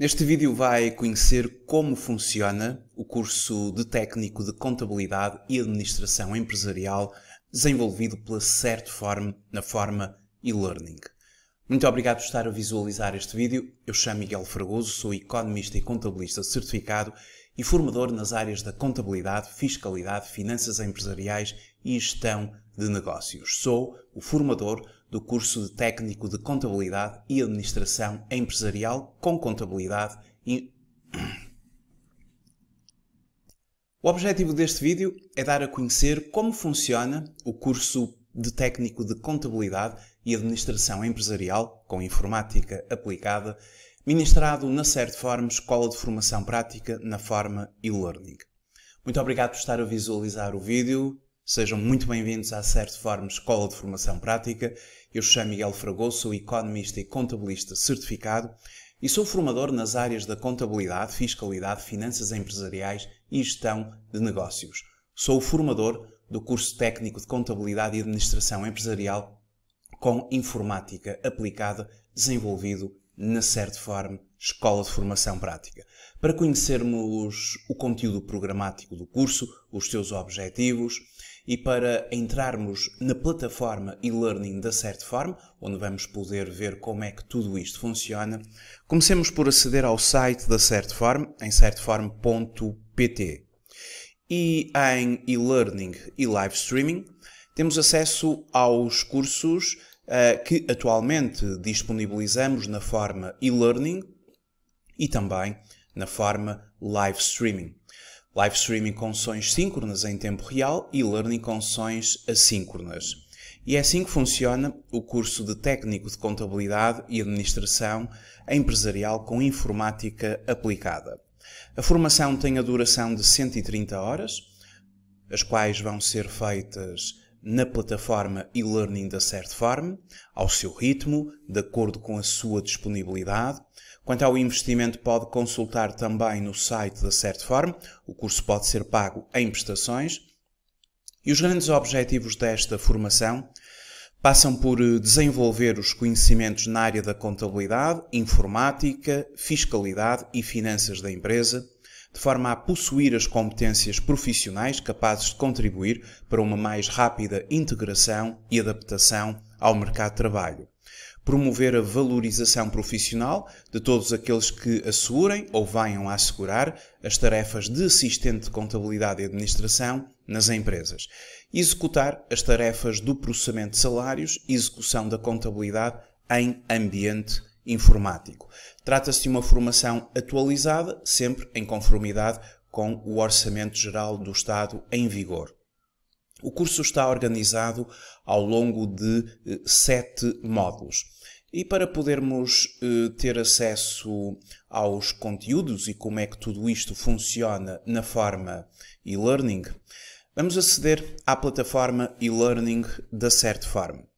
Neste vídeo vai conhecer como funciona o curso de técnico de contabilidade e administração empresarial desenvolvido pela Certform na forma e-learning. Muito obrigado por estar a visualizar este vídeo. Eu chamo Miguel Fragoso, sou economista e contabilista certificado e formador nas áreas da contabilidade, fiscalidade, finanças empresariais e gestão de negócios. Sou o formador do curso de técnico de contabilidade e administração empresarial com contabilidade e o objetivo deste vídeo é dar a conhecer como funciona o curso de técnico de contabilidade e administração empresarial com informática aplicada ministrado na Forma Escola de Formação Prática na Forma e-Learning. Muito obrigado por estar a visualizar o vídeo. Sejam muito bem-vindos à Forma Escola de Formação Prática. Eu chamo Miguel Fragoso, sou economista e contabilista certificado e sou formador nas áreas da contabilidade, fiscalidade, finanças empresariais e gestão de negócios. Sou o formador do curso técnico de contabilidade e administração empresarial com informática aplicada desenvolvido na forma Escola de Formação Prática. Para conhecermos o conteúdo programático do curso, os seus objetivos e para entrarmos na plataforma e-learning da forma onde vamos poder ver como é que tudo isto funciona, comecemos por aceder ao site da forma em certform.pt. e em e-learning e live streaming temos acesso aos cursos eh, que atualmente disponibilizamos na forma e-learning e também na forma live streaming. Live streaming com sessões síncronas em tempo real e learning com sessões assíncronas. E é assim que funciona o curso de Técnico de Contabilidade e Administração Empresarial com Informática Aplicada. A formação tem a duração de 130 horas, as quais vão ser feitas na plataforma e-learning da Certfarm, ao seu ritmo, de acordo com a sua disponibilidade. Quanto ao investimento, pode consultar também no site da Certfarm. O curso pode ser pago em prestações. E os grandes objetivos desta formação passam por eh, desenvolver os conhecimentos na área da contabilidade, informática, fiscalidade e finanças da empresa de forma a possuir as competências profissionais capazes de contribuir para uma mais rápida integração e adaptação ao mercado de trabalho. Promover a valorização profissional de todos aqueles que assegurem ou venham a assegurar as tarefas de assistente de contabilidade e administração nas empresas. Executar as tarefas do processamento de salários e execução da contabilidade em ambiente informático. Trata-se de uma formação atualizada, sempre em conformidade com o Orçamento Geral do Estado em vigor. O curso está organizado ao longo de eh, sete módulos. E para podermos eh, ter acesso aos conteúdos e como é que tudo isto funciona na forma e-learning, vamos aceder à plataforma e-learning da Certfarm.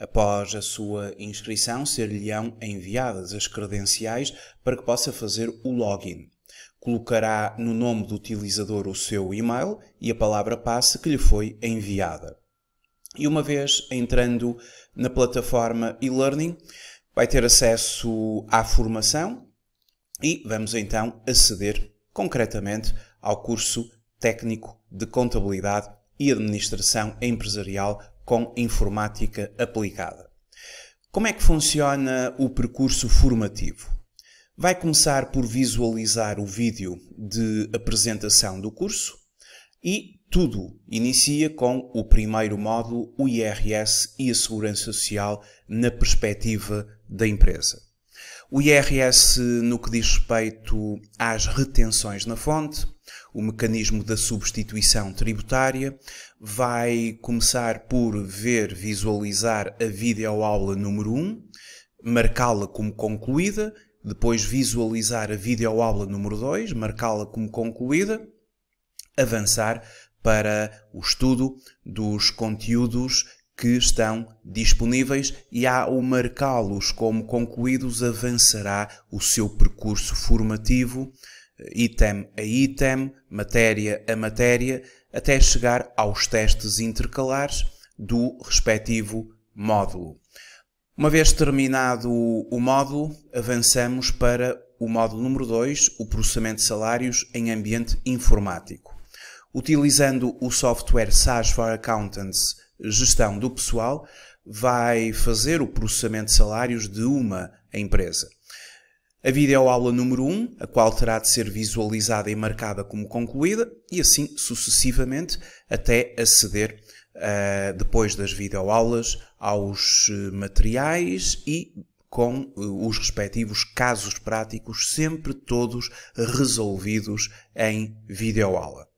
Após a sua inscrição, ser-lhe-ão enviadas as credenciais para que possa fazer o login. Colocará no nome do utilizador o seu e-mail e a palavra passe que lhe foi enviada. E uma vez entrando na plataforma e-learning, vai ter acesso à formação e vamos então aceder concretamente ao curso técnico de contabilidade e administração empresarial com informática aplicada. Como é que funciona o percurso formativo? Vai começar por visualizar o vídeo de apresentação do curso e tudo inicia com o primeiro módulo, o IRS e a Segurança Social na perspectiva da empresa. O IRS no que diz respeito às retenções na fonte, o mecanismo da substituição tributária, vai começar por ver, visualizar a videoaula número 1, marcá-la como concluída, depois visualizar a videoaula número 2, marcá-la como concluída, avançar para o estudo dos conteúdos que estão disponíveis e ao marcá-los como concluídos avançará o seu percurso formativo, eh, item a item, matéria a matéria, até chegar aos testes intercalares do respectivo módulo. Uma vez terminado o módulo, avançamos para o módulo número 2, o processamento de salários em ambiente informático. Utilizando o software SAS for Accountants gestão do pessoal vai fazer o processamento de salários de uma empresa. A videoaula número 1, a qual terá de ser visualizada e marcada como concluída, e assim sucessivamente até aceder, uh, depois das videoaulas, aos eh, materiais e com eh, os respectivos casos práticos, sempre todos resolvidos em videoaula.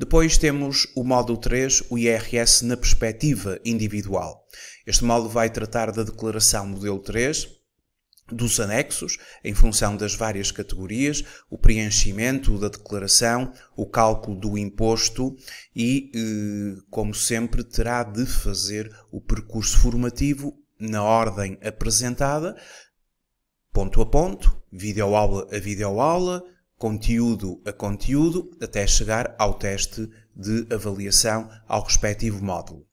Depois temos o módulo 3, o IRS na perspectiva individual. Este módulo vai tratar da declaração modelo 3, dos anexos, em função das várias categorias, o preenchimento da declaração, o cálculo do imposto e, eh, como sempre, terá de fazer o percurso formativo na ordem apresentada, ponto a ponto, videoaula a videoaula, conteúdo a conteúdo até chegar ao teste de avaliação ao respectivo módulo.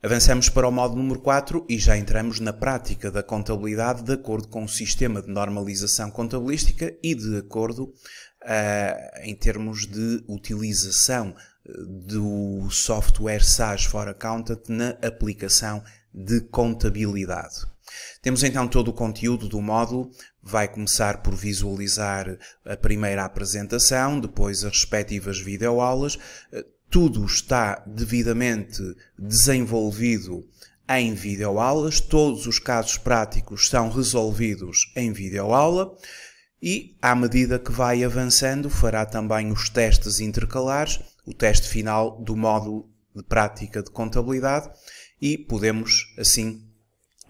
Avançamos para o módulo número 4 e já entramos na prática da contabilidade de acordo com o sistema de normalização contabilística e de acordo uh, em termos de utilização eh, do software SAS for Accountant na aplicação de contabilidade. Temos então todo o conteúdo do módulo vai começar por visualizar a primeira apresentação, depois as respectivas videoaulas. Eh, tudo está devidamente desenvolvido em videoaulas, todos os casos práticos são resolvidos em videoaula e, à medida que vai avançando, fará também os testes intercalares, o teste final do módulo de prática de contabilidade e podemos, assim,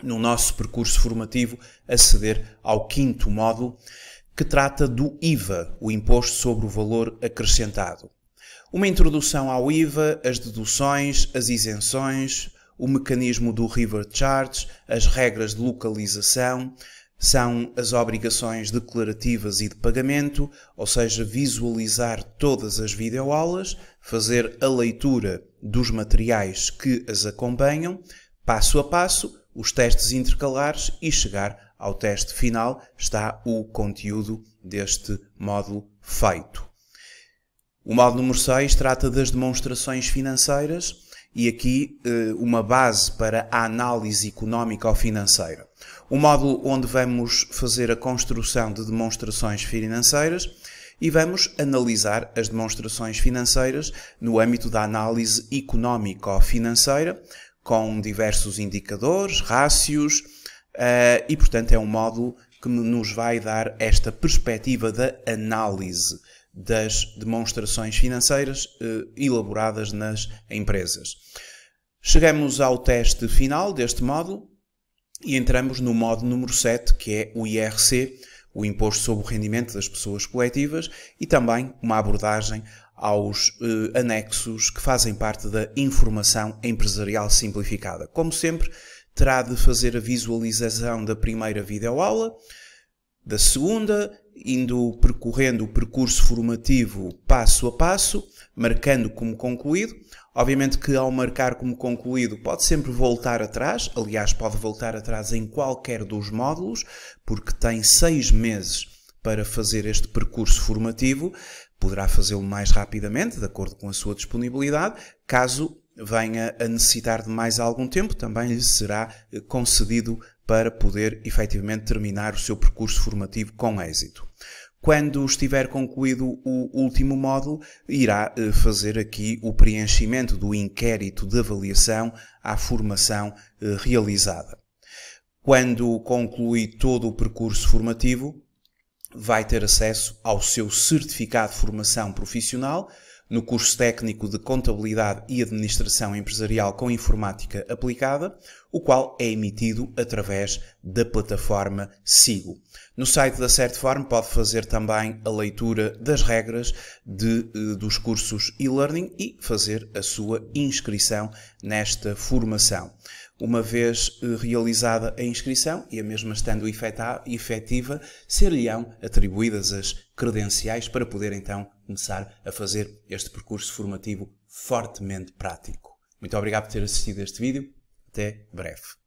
no nosso percurso formativo, aceder ao quinto módulo, que trata do IVA, o Imposto sobre o Valor Acrescentado. Uma introdução ao IVA, as deduções, as isenções, o mecanismo do River Charge, as regras de localização, são as obrigações declarativas e de pagamento, ou seja, visualizar todas as videoaulas, fazer a leitura dos materiais que as acompanham, passo a passo, os testes intercalares e chegar ao teste final está o conteúdo deste módulo feito. O módulo número 6 trata das demonstrações financeiras e aqui eh, uma base para a análise económica ou financeira. O módulo onde vamos fazer a construção de demonstrações financeiras e vamos analisar as demonstrações financeiras no âmbito da análise económica ou financeira com diversos indicadores, rácios, uh, e portanto é um módulo que nos vai dar esta perspectiva da análise das demonstrações financeiras uh, elaboradas nas empresas. Chegamos ao teste final deste módulo e entramos no módulo número 7, que é o IRC, o Imposto sobre o Rendimento das Pessoas Coletivas, e também uma abordagem aos eh, anexos que fazem parte da informação empresarial simplificada. Como sempre, terá de fazer a visualização da primeira videoaula, da segunda, indo percorrendo o percurso formativo passo a passo, marcando como concluído. Obviamente que ao marcar como concluído pode sempre voltar atrás, aliás, pode voltar atrás em qualquer dos módulos, porque tem seis meses para fazer este percurso formativo, Poderá fazê-lo mais rapidamente, de acordo com a sua disponibilidade, caso venha a necessitar de mais algum tempo, também lhe será eh, concedido para poder efetivamente terminar o seu percurso formativo com êxito. Quando estiver concluído o último módulo, irá eh, fazer aqui o preenchimento do inquérito de avaliação à formação eh, realizada. Quando conclui todo o percurso formativo, vai ter acesso ao seu certificado de formação profissional no curso técnico de Contabilidade e Administração Empresarial com Informática Aplicada, o qual é emitido através da plataforma Sigo. No site da Certform pode fazer também a leitura das regras de, eh, dos cursos e-learning e fazer a sua inscrição nesta formação. Uma vez eh, realizada a inscrição e a mesma estando efetiva, ser-lhe-ão atribuídas as credenciais para poder então começar a fazer este percurso formativo fortemente prático. Muito obrigado por ter assistido a este vídeo até breve.